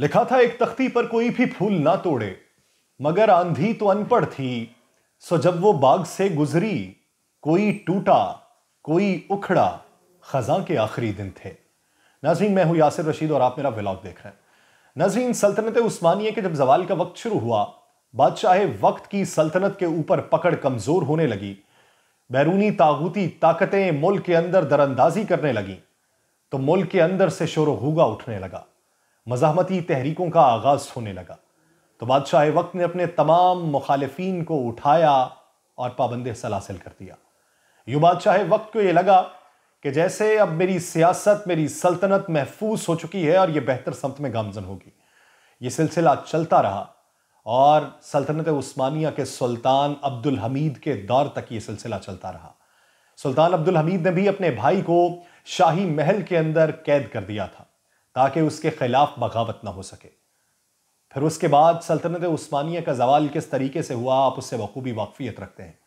लिखा था एक तख्ती पर कोई भी फूल ना तोड़े मगर आंधी तो अनपढ़ थी सो जब वो बाग से गुजरी कोई टूटा कोई उखड़ा खजा के आखिरी दिन थे नाजीन मैं हूँ यासिर रशीद और आप मेरा व्लॉग देख रहे हैं नाजीन सल्तनत उस्मानिया के जब जवाल का वक्त शुरू हुआ बादशाह वक्त की सल्तनत के ऊपर पकड़ कमज़ोर होने लगी बैरूनी तागूती ताकतें मुल्क के अंदर दरअंदाजी करने लगीं तो मुल्क के अंदर से शोर होगा उठने लगा मजामती तहरीकों का आगाज होने लगा तो बादशाह वक्त ने अपने तमाम मुखालफी को उठाया और पाबंद सलासिल कर दिया यु बादशाह वक्त को ये लगा कि जैसे अब मेरी सियासत मेरी सल्तनत महफूज हो चुकी है और ये बेहतर समत में गामजन होगी ये सिलसिला चलता रहा और सल्तनत उस्मानिया के सुल्तान अब्दुल हमीद के दौर तक ये सिलसिला चलता रहा सुल्तान अब्दुल हमीद ने भी अपने भाई को शाही महल के अंदर कैद कर दिया था ताकि उसके खिलाफ बगावत ना हो सके फिर उसके बाद सल्तनत उस्मानिया का जवाल किस तरीके से हुआ आप उससे बखूबी वाकफियत रखते हैं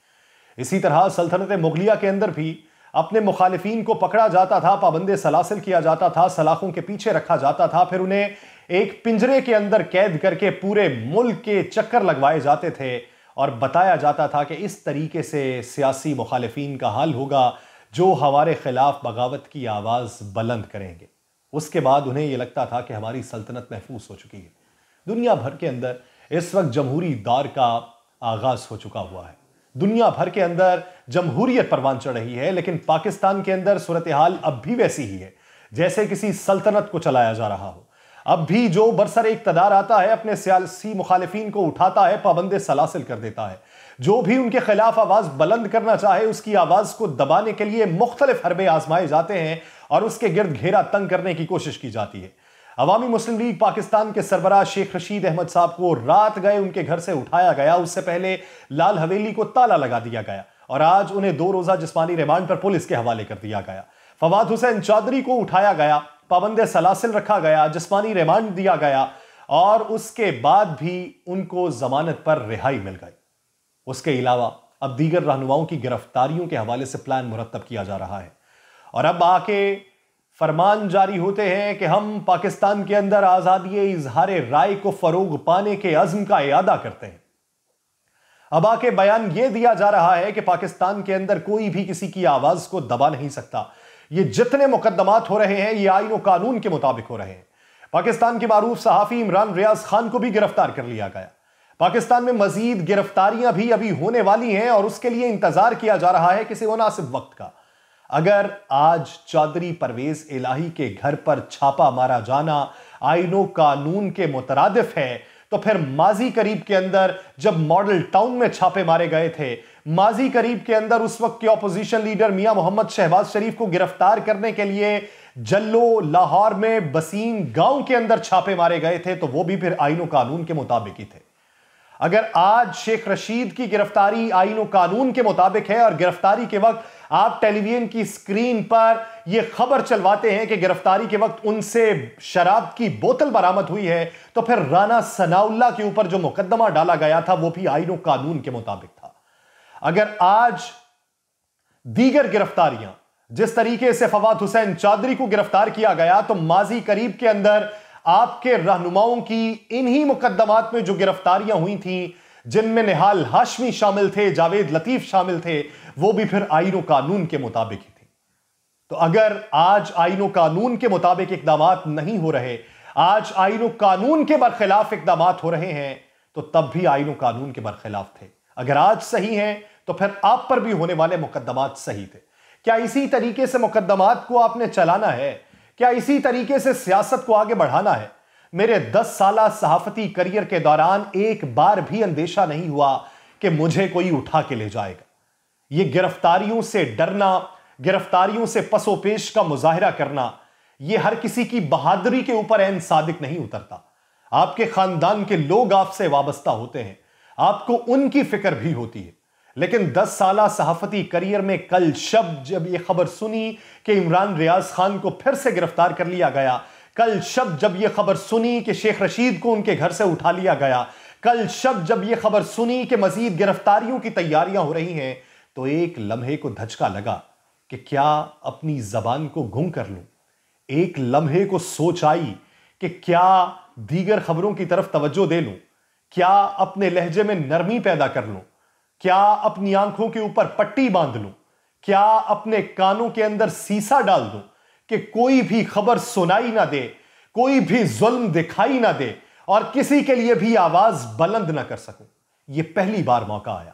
इसी तरह सल्तनत मुगलिया के अंदर भी अपने मुखालफन को पकड़ा जाता था पाबंद सलासिल किया जाता था सलाखों के पीछे रखा जाता था फिर उन्हें एक पिंजरे के अंदर कैद करके पूरे मुल्क के चक्कर लगवाए जाते थे और बताया जाता था कि इस तरीके से सियासी मुखालफन का हाल होगा जो हमारे खिलाफ बगावत की आवाज़ बुलंद करेंगे उसके बाद उन्हें यह लगता था कि हमारी सल्तनत महफूज हो चुकी है दुनिया भर के अंदर इस वक्त जमहूरी दौर का आगाज हो चुका हुआ है दुनिया भर के अंदर जमहूरियत परवान चढ़ रही है लेकिन पाकिस्तान के अंदर सूरत हाल अब भी वैसी ही है जैसे किसी सल्तनत को चलाया जा रहा हो अब भी जो बरसर इकतदार आता है अपने सियासी मुखालफी को उठाता है पाबंद सलासिल कर देता है जो भी उनके खिलाफ आवाज बुलंद करना चाहे उसकी आवाज को दबाने के लिए मुख्तलिफ हरबे आजमाए जाते हैं और उसके गिर्द घेरा तंग करने की कोशिश की जाती है अवामी मुस्लिम लीग पाकिस्तान के सरबरा शेख रशीद अहमद साहब को रात गए उनके घर से उठाया गया उससे पहले लाल हवेली को ताला लगा दिया गया और आज उन्हें दो रोजा जिसमानी रिमांड पर पुलिस के हवाले कर दिया गया फवाद हुसैन चौधरी को उठाया गया पाबंद सलासिल रखा गया जिसमानी रिमांड दिया गया और उसके बाद भी उनको जमानत पर रिहाई मिल गई उसके अलावा अब दीगर रहनुमाओं की गिरफ्तारियों के हवाले से प्लान मुरतब किया जा रहा है और अब आके फरमान जारी होते हैं कि हम पाकिस्तान के अंदर आज़ादी इजहार राय को फ़रोग पाने के अज़म का अदा करते हैं अब आके बयान यह दिया जा रहा है कि पाकिस्तान के अंदर कोई भी किसी की आवाज़ को दबा नहीं सकता ये जितने मुकदमात हो रहे हैं ये आइन कानून के मुताबिक हो रहे हैं पाकिस्तान के मारूफ सहाफ़ी इमरान रियाज खान को भी गिरफ्तार कर लिया गया पाकिस्तान में मजीद गिरफ्तारियां भी अभी होने वाली हैं और उसके लिए इंतजार किया जा रहा है किसी मुनासिब वक्त का अगर आज चौधरी परवेज इलाही के घर पर छापा मारा जाना आइनो कानून के मुतरदफ है तो फिर माजी करीब के अंदर जब मॉडल टाउन में छापे मारे गए थे माजी करीब के अंदर उस वक्त के ऑपोजिशन लीडर मियां मोहम्मद शहबाज शरीफ को गिरफ्तार करने के लिए जल्लो लाहौर में बसीन गांव के अंदर छापे मारे गए थे तो वो भी फिर आइनो कानून के मुताबिक ही थे अगर आज शेख रशीद की गिरफ्तारी आइनो कानून के मुताबिक है और गिरफ्तारी के वक्त आप टेलीविजन की स्क्रीन पर यह खबर चलवाते हैं कि गिरफ्तारी के वक्त उनसे शराब की बोतल बरामद हुई है तो फिर राना सनाउल्ला के ऊपर जो मुकदमा डाला गया था वो भी आइनों कानून के मुताबिक था अगर आज दीगर गिरफ्तारियां जिस तरीके से फवाद हुसैन चौधरी को गिरफ्तार किया गया तो माजी करीब के अंदर आपके रहनुमाओं की इन्हीं मुकदमात में जो गिरफ्तारियां हुई थी जिनमें निहाल हाशमी शामिल थे जावेद लतीफ शामिल थे वो भी फिर आइन कानून के मुताबिक ही थी तो अगर आज आइन कानून के मुताबिक इकदाम नहीं हो रहे आज आइनो कानून के बरखिलाफ इकदाम हो रहे हैं तो तब भी आइन कानून के बरखिलाफ थे अगर आज सही हैं तो फिर आप पर भी होने वाले मुकदमात सही थे क्या इसी तरीके से मुकदमात को आपने चलाना है क्या इसी तरीके से सियासत को आगे बढ़ाना है मेरे 10 साल सहाफती करियर के दौरान एक बार भी अंदेशा नहीं हुआ कि मुझे कोई उठा के ले जाएगा यह गिरफ्तारियों से डरना गिरफ्तारियों से पसोपेश का मुजाहरा करना यह हर किसी की बहादुरी के ऊपर एन सादिक नहीं उतरता आपके खानदान के लोग आपसे वाबस्ता होते हैं आपको उनकी फिक्र भी होती है लेकिन 10 साल सहाफती करियर में कल शब जब यह खबर सुनी कि इमरान रियाज खान को फिर से गिरफ्तार कर लिया गया कल शब जब यह खबर सुनी कि शेख रशीद को उनके घर से उठा लिया गया कल शब जब यह खबर सुनी कि मजीद गिरफ्तारियों की तैयारियां हो रही हैं तो एक लम्हे को धचका लगा कि क्या अपनी जबान को गुम कर लूं एक लम्हे को सोच आई कि क्या दीगर खबरों की तरफ तवज्जो दे लूं क्या अपने लहजे में नरमी पैदा कर लूं क्या अपनी आंखों के ऊपर पट्टी बांध लूं क्या अपने कानों के अंदर सीसा डाल दूं कि कोई भी खबर सुनाई ना दे कोई भी जुल्म दिखाई ना दे और किसी के लिए भी आवाज बुलंद ना कर सकूं यह पहली बार मौका आया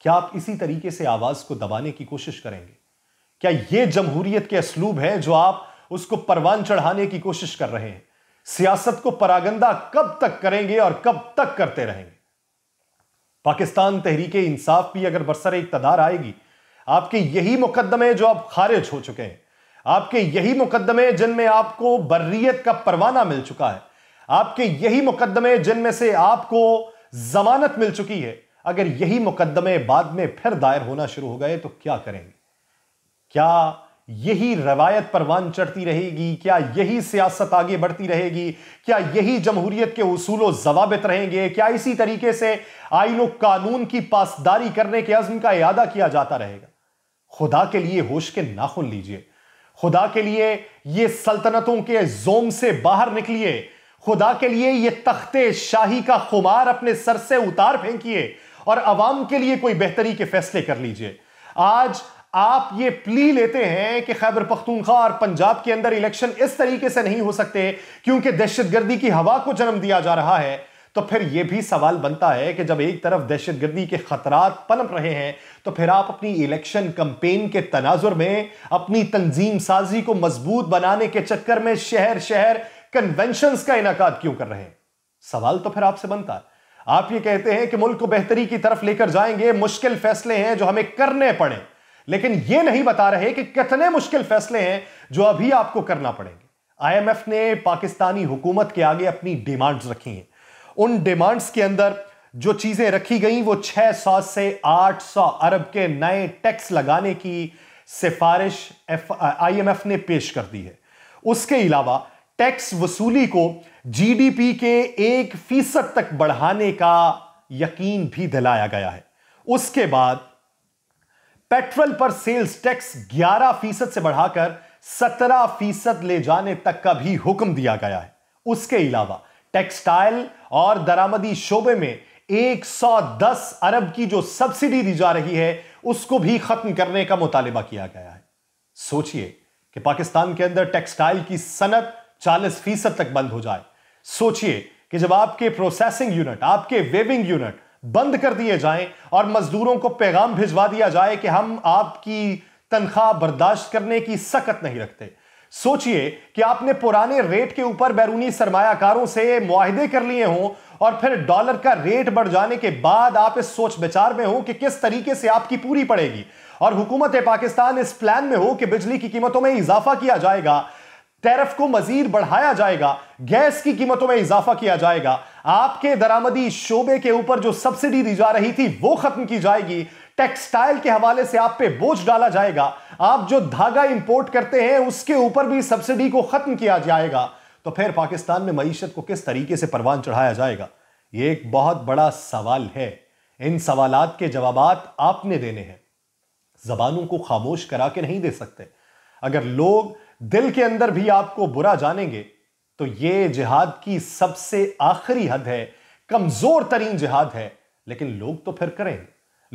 क्या आप इसी तरीके से आवाज को दबाने की कोशिश करेंगे क्या यह जमहूरियत के असलूब है जो आप उसको परवान चढ़ाने की कोशिश कर रहे हैं सियासत को परागंदा कब तक करेंगे और कब तक करते रहेंगे पाकिस्तान तहरीक इंसाफ भी अगर बरसर इकतदार आएगी आपके यही मुकदमे जो अब खारिज हो चुके हैं आपके यही मुकदमे जिनमें आपको बर्रियत का परवाना मिल चुका है आपके यही मुकदमे जिनमें से आपको जमानत मिल चुकी है अगर यही मुकदमे बाद में फिर दायर होना शुरू हो गए तो क्या करेंगे क्या यही रवायत परवान चढ़ती रहेगी क्या यही सियासत आगे बढ़ती रहेगी क्या यही जमहूरियत के उसूल जवाबित रहेंगे क्या इसी तरीके से आइन कानून की पासदारी करने के अज़म का अदा किया जाता रहेगा खुदा के लिए होश के नाखुन लीजिए खुदा के लिए ये सल्तनतों के जोम से बाहर निकलिए खुदा के लिए ये तख्ते शाही का खुमार अपने सर से उतार फेंकिए और अवाम के लिए कोई बेहतरी के फैसले कर लीजिए आज आप ये प्ली लेते हैं कि खैबर पख्तूनख्वा और पंजाब के अंदर इलेक्शन इस तरीके से नहीं हो सकते क्योंकि दहशतगर्दी की हवा को जन्म दिया जा रहा है तो फिर यह भी सवाल बनता है कि जब एक तरफ दहशतगर्दी के खतरात पनप रहे हैं तो फिर आप अपनी इलेक्शन कंपेन के तनाजुर में अपनी तंजीम साजी को मजबूत बनाने के चक्कर में शहर शहर कन्वेंशन का इनका क्यों कर रहे हैं सवाल तो फिर आपसे बनता है आप ये कहते हैं कि मुल्क को बेहतरी की तरफ लेकर जाएंगे मुश्किल फैसले हैं जो हमें करने पड़े लेकिन यह नहीं बता रहे कि कितने मुश्किल फैसले हैं जो अभी आपको करना पड़ेंगे आईएमएफ ने पाकिस्तानी हुकूमत के आगे अपनी डिमांड्स रखी हैं उन डिमांड्स के अंदर जो चीजें रखी गई वो 600 से 800 अरब के नए टैक्स लगाने की सिफारिश आईएमएफ ने पेश कर दी है उसके अलावा टैक्स वसूली को जीडीपी के एक फीसद तक बढ़ाने का यकीन भी दिलाया गया है उसके बाद पेट्रोल पर सेल्स टैक्स 11 फीसद से बढ़ाकर 17 फीसद ले जाने तक का भी हुक्म दिया गया है उसके अलावा टेक्सटाइल और दरामदी शोबे में 110 अरब की जो सब्सिडी दी जा रही है उसको भी खत्म करने का मुतालबा किया गया है सोचिए कि पाकिस्तान के अंदर टेक्सटाइल की सनत 40 फीसद तक बंद हो जाए सोचिए कि जब आपके प्रोसेसिंग यूनिट आपके वेविंग यूनिट बंद कर दिए जाएं और मजदूरों को पैगाम भिजवा दिया जाए कि हम आपकी तनख्वाह बर्दाश्त करने की सकत नहीं रखते सोचिए कि आपने पुराने रेट के ऊपर बैरूनी सरमाकारों से मुआहदे कर लिए हों और फिर डॉलर का रेट बढ़ जाने के बाद आप इस सोच विचार में हो कि किस तरीके से आपकी पूरी पड़ेगी और हुकूमत पाकिस्तान इस प्लान में हो कि बिजली की कीमतों में इजाफा किया जाएगा टैरफ को मजीद बढ़ाया जाएगा गैस की कीमतों में इजाफा किया जाएगा आपके दरामदी शोबे के ऊपर जो सब्सिडी दी जा रही थी वो खत्म की जाएगी टेक्सटाइल के हवाले से आप पे बोझ डाला जाएगा आप जो धागा इंपोर्ट करते हैं उसके ऊपर भी सब्सिडी को खत्म किया जाएगा तो फिर पाकिस्तान में मीशत को किस तरीके से परवान चढ़ाया जाएगा ये एक बहुत बड़ा सवाल है इन सवाल के जवाब आपने देने हैं जबानों को खामोश करा के नहीं दे सकते अगर लोग दिल के अंदर भी आपको बुरा जानेंगे तो ये जिहाद की सबसे आखिरी हद है कमजोर तरीन जिहाद है लेकिन लोग तो फिर करेंगे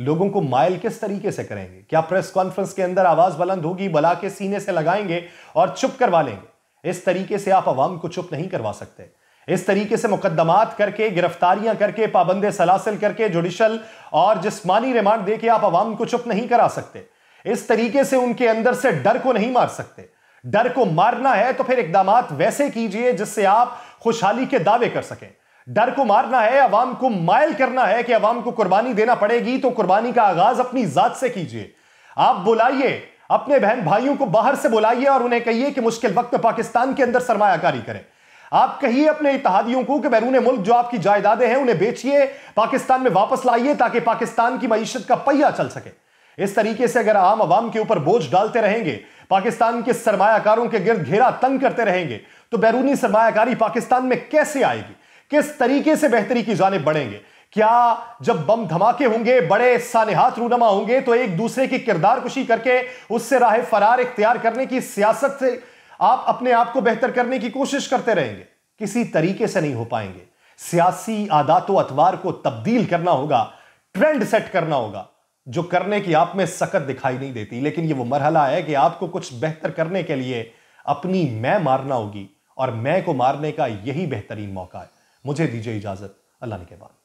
लोगों को माइल किस तरीके से करेंगे क्या प्रेस कॉन्फ्रेंस के अंदर आवाज बुलंद होगी बला के सीने से लगाएंगे और चुप करवा लेंगे इस तरीके से आप अवाम को चुप नहीं करवा सकते इस तरीके से मुकदमात करके गिरफ्तारियां करके पाबंद सलासिल करके जुडिशल और जिसमानी रिमांड दे के आप अवाम को चुप नहीं करा सकते इस तरीके से उनके अंदर से डर को नहीं मार सकते डर को मारना है तो फिर इकदाम वैसे कीजिए जिससे आप खुशहाली के दावे कर सकें डर को मारना है अवाम को मायल करना है कि अवाम को कुर्बानी देना पड़ेगी तो कुर्बानी का आगाज अपनी जात से कीजिए आप बुलाइए अपने बहन भाइयों को बाहर से बुलाइए और उन्हें कहिए कि मुश्किल वक्त में पाकिस्तान के अंदर सरमायाकारी करें आप कहिए अपने इतिहादियों को कि बैरून मुल्क जो आपकी जायदादें हैं उन्हें बेचिए पाकिस्तान में वापस लाइए ताकि पाकिस्तान की मीशत का पहिया चल सके इस तरीके से अगर आम आवाम के ऊपर बोझ डालते रहेंगे पाकिस्तान के सरमायाकारों के गिर्द घेरा तंग करते रहेंगे तो बैरूनी सरमायाकारी पाकिस्तान में कैसे आएगी किस तरीके से बेहतरी की जाने बढ़ेंगे क्या जब बम धमाके होंगे बड़े सानेहात रूनमा होंगे तो एक दूसरे की किरदार कुशी करके उससे राह फरार इख्तियार करने की सियासत से आप अपने आप को बेहतर करने की कोशिश करते रहेंगे किसी तरीके से नहीं हो पाएंगे सियासी आदात अतवार को तब्दील करना होगा ट्रेंड सेट करना होगा जो करने की आप में सकत दिखाई नहीं देती लेकिन ये वो मरहला है कि आपको कुछ बेहतर करने के लिए अपनी मैं मारना होगी और मैं को मारने का यही बेहतरीन मौका है मुझे दीजिए इजाज़त अल्लाह के बाद